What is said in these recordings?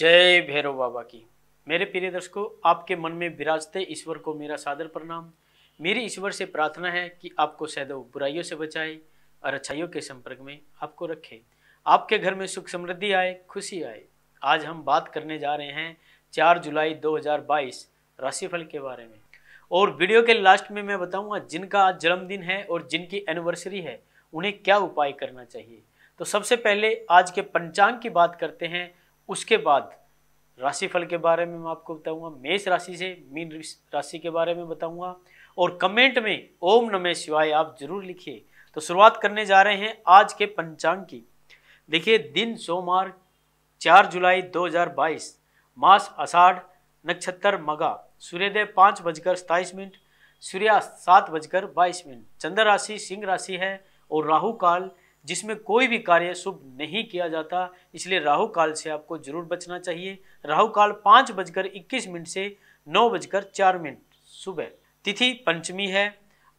जय भैरव बाबा की मेरे प्रिय दर्शकों आपके मन में विराजते ईश्वर को मेरा सादर प्रणाम मेरी ईश्वर से प्रार्थना है कि आपको सदैव बुराइयों से बचाए और अच्छाइयों के संपर्क में आपको रखे आपके घर में सुख समृद्धि आए खुशी आए आज हम बात करने जा रहे हैं 4 जुलाई 2022 राशिफल के बारे में और वीडियो के लास्ट में मैं बताऊंगा जिनका आज जन्मदिन है और जिनकी एनिवर्सरी है उन्हें क्या उपाय करना चाहिए तो सबसे पहले आज के पंचांग की बात करते हैं उसके बाद राशिफल के बारे में मैं आपको बताऊंगा मेष राशि से मीन राशि के बारे में बताऊंगा और कमेंट में ओम नमः शिवाय आप जरूर लिखिए तो शुरुआत करने जा रहे हैं आज के पंचांग की देखिए दिन सोमवार 4 जुलाई 2022 मास आषाढ़ नक्षत्र मगा सूर्योदय पाँच बजकर सताईस मिनट सूर्यास्त सात बजकर बाईस मिनट चंद्र राशि सिंह राशि है और राहु काल जिसमें कोई भी कार्य शुभ नहीं किया जाता इसलिए राहु काल से आपको जरूर बचना चाहिए राहु काल पाँच बजकर इक्कीस मिनट से नौ बजकर चार मिनट सुबह तिथि पंचमी है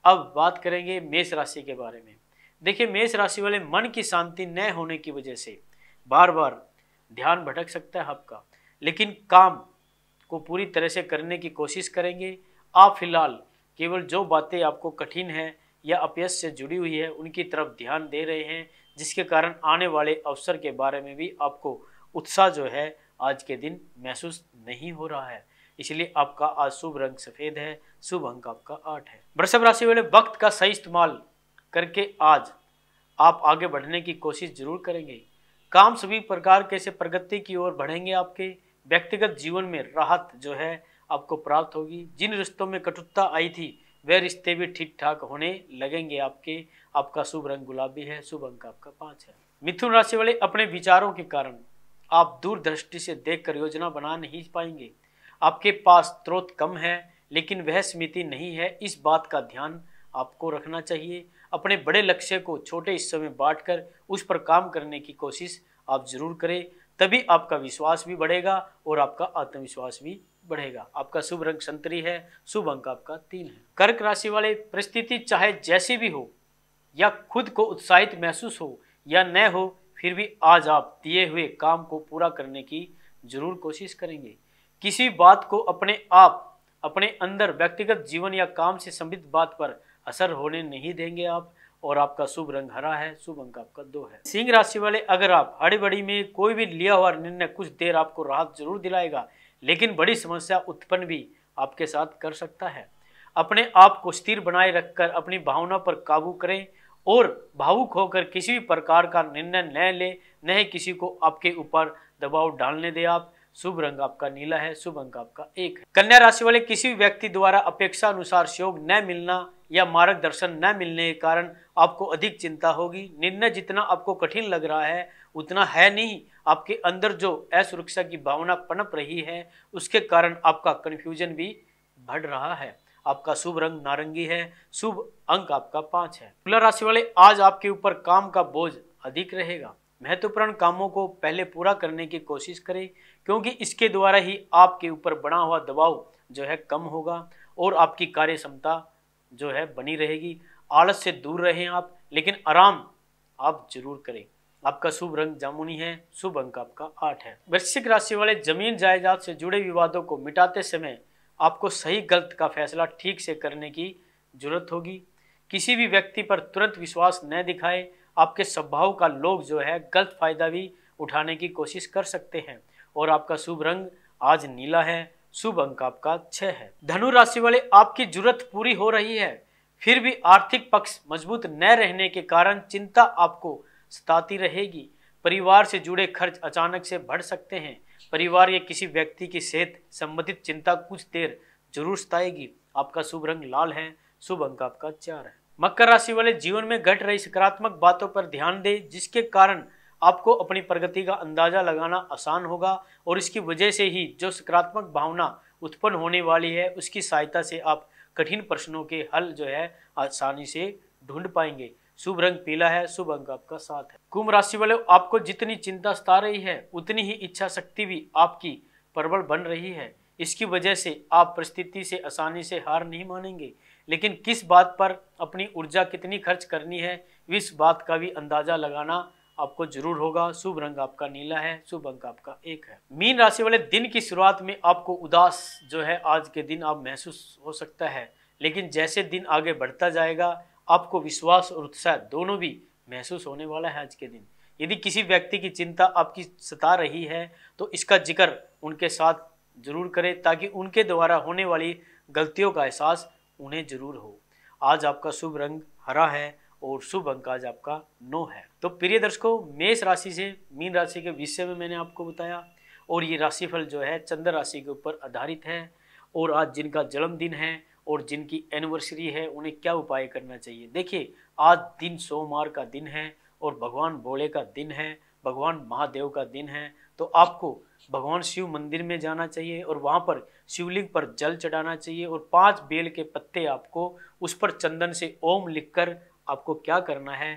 अब बात करेंगे मेष राशि के बारे में देखिए मेष राशि वाले मन की शांति न होने की वजह से बार बार ध्यान भटक सकता है आपका लेकिन काम को पूरी तरह से करने की कोशिश करेंगे आप फिलहाल केवल जो बातें आपको कठिन है या अपयश से जुड़ी हुई है उनकी तरफ ध्यान दे रहे हैं जिसके कारण आने वाले अवसर के बारे में भी आपको उत्साह जो है आज के दिन महसूस नहीं हो रहा है इसलिए आपका आज शुभ रंग सफ़ेद है शुभ अंक आपका आठ है वृषभ राशि वाले वक्त का सही इस्तेमाल करके आज आप आगे बढ़ने की कोशिश जरूर करेंगे काम सभी प्रकार के से प्रगति की ओर बढ़ेंगे आपके व्यक्तिगत जीवन में राहत जो है आपको प्राप्त होगी जिन रिश्तों में कटुता आई थी वे रिश्ते भी ठीक ठाक होने लगेंगे आपके आपका शुभ रंग गुलाबी है शुभ अंक आपका पांच है मिथुन राशि वाले अपने विचारों के कारण आप दूरदृष्टि से कर योजना बना नहीं पाएंगे आपके पास स्रोत कम है लेकिन वह स्मृति नहीं है इस बात का ध्यान आपको रखना चाहिए अपने बड़े लक्ष्य को छोटे हिस्सों में बांटकर उस पर काम करने की कोशिश आप जरूर करें तभी आपका विश्वास भी बढ़ेगा और आपका आत्मविश्वास भी बढ़ेगा आपका शुभ रंग संतरी है शुभ अंक आपका तीन है कर्क राशि वाले परिस्थिति चाहे जैसी भी हो या खुद को उत्साहित महसूस हो या न हो फिर भी आज आप दिए हुए काम को पूरा करने की जरूर कोशिश करेंगे किसी बात को अपने आप अपने अंदर व्यक्तिगत जीवन या काम से संबंधित बात पर असर होने नहीं देंगे आप और आपका शुभ रंग हरा है शुभ अंक आपका दो है सिंह राशि वाले अगर आप बड़ी में कोई भी लिया हुआ निर्णय कुछ देर आपको राहत जरूर दिलाएगा लेकिन बड़ी समस्या उत्पन्न भी आपके साथ कर सकता है अपने आप को स्थिर बनाए रखकर अपनी भावना पर काबू करें और भावुक होकर किसी भी प्रकार का निर्णय न ले न किसी को आपके ऊपर दबाव डालने दें आप शुभ रंग आपका नीला है शुभ अंक आपका एक है कन्या राशि वाले किसी भी व्यक्ति द्वारा अपेक्षा अनुसार सहयोग न मिलना या मार्गदर्शन न मिलने के कारण आपको अधिक चिंता होगी निर्णय जितना आपको कठिन लग रहा है उतना है नहीं आपके अंदर जो असुरक्षा की भावना पनप रही है उसके कारण आपका कन्फ्यूजन भी बढ़ रहा है आपका शुभ रंग नारंगी है शुभ अंक आपका पांच है तुला राशि वाले आज आपके ऊपर काम का बोझ अधिक रहेगा महत्वपूर्ण कामों को पहले पूरा करने की कोशिश करें क्योंकि इसके द्वारा ही आपके ऊपर बना हुआ दबाव जो है कम होगा और आपकी कार्य क्षमता जो है बनी रहेगी आलस से दूर रहें आप लेकिन आराम आप जरूर करें आपका शुभ रंग जामुनी है शुभ अंक आपका आठ है वृश्चिक राशि वाले जमीन जायदाद से जुड़े विवादों को मिटाते समय आपको सही गलत का फैसला ठीक से करने की जरूरत होगी किसी भी व्यक्ति पर तुरंत विश्वास न दिखाएं आपके स्वभाव का लोग जो है गलत फ़ायदा भी उठाने की कोशिश कर सकते हैं और आपका शुभ रंग आज नीला है शुभ अंक आपका छह है धनु राशि वाले आपकी जरूरत पूरी हो रही है फिर भी आर्थिक पक्ष मजबूत न रहने के कारण चिंता आपको सताती रहेगी परिवार से जुड़े खर्च अचानक से बढ़ सकते हैं परिवार या किसी व्यक्ति की सेहत संबंधित चिंता कुछ देर जरूर सताएगी आपका शुभ रंग लाल है शुभ अंक आपका चार है मकर राशि वाले जीवन में घट रही सकारात्मक बातों पर ध्यान दें जिसके कारण आपको अपनी प्रगति का अंदाज़ा लगाना आसान होगा और इसकी वजह से ही जो सकारात्मक भावना उत्पन्न होने वाली है उसकी सहायता से आप कठिन प्रश्नों के हल जो है आसानी से ढूंढ पाएंगे शुभ रंग पीला है शुभ अंक आपका साथ है कुंभ राशि वाले आपको जितनी चिंता सता रही है उतनी ही इच्छा शक्ति भी आपकी प्रबल बन रही है इसकी वजह से आप परिस्थिति से आसानी से हार नहीं मानेंगे लेकिन किस बात पर अपनी ऊर्जा कितनी खर्च करनी है इस बात का भी अंदाजा लगाना आपको जरूर होगा शुभ रंग आपका नीला है शुभ अंक आपका एक है मीन राशि वाले दिन की शुरुआत में आपको उदास जो है आज के दिन आप महसूस हो सकता है लेकिन जैसे दिन आगे बढ़ता जाएगा आपको विश्वास और उत्साह दोनों भी महसूस होने वाला है आज के दिन यदि किसी व्यक्ति की चिंता आपकी सता रही है तो इसका जिक्र उनके साथ जरूर करें ताकि उनके द्वारा होने वाली गलतियों का एहसास उन्हें जरूर हो आज आपका शुभ रंग हरा है और शुभ अंक आज आपका नो है तो प्रिय दर्शकों मेष राशि से मीन राशि के विषय में मैंने आपको बताया और ये राशिफल जो है चंद्र राशि के ऊपर आधारित है और आज जिनका जन्मदिन है और जिनकी एनिवर्सरी है उन्हें क्या उपाय करना चाहिए देखिए आज दिन सोमवार का दिन है और भगवान भोले का दिन है भगवान महादेव का दिन है तो आपको भगवान शिव मंदिर में जाना चाहिए और वहाँ पर शिवलिंग पर जल चढ़ाना चाहिए और पांच बेल के पत्ते आपको उस पर चंदन से ओम लिखकर आपको क्या करना है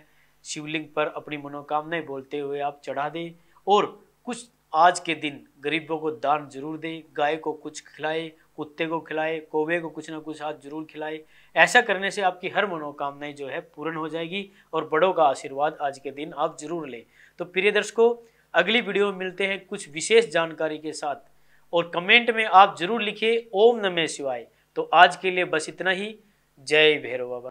शिवलिंग पर अपनी मनोकामनाएं बोलते हुए आप चढ़ा दें और कुछ आज के दिन गरीबों को दान जरूर दें गाय को कुछ खिलाए कुत्ते को खिलाए कोवे को कुछ ना कुछ आज जरूर खिलाए ऐसा करने से आपकी हर मनोकामनाएं जो है पूर्ण हो जाएगी और बड़ों का आशीर्वाद आज के दिन आप जरूर लें तो प्रिय दर्शकों अगली वीडियो में मिलते हैं कुछ विशेष जानकारी के साथ और कमेंट में आप जरूर लिखिए ओम नमः शिवाय तो आज के लिए बस इतना ही जय भैरव बाबा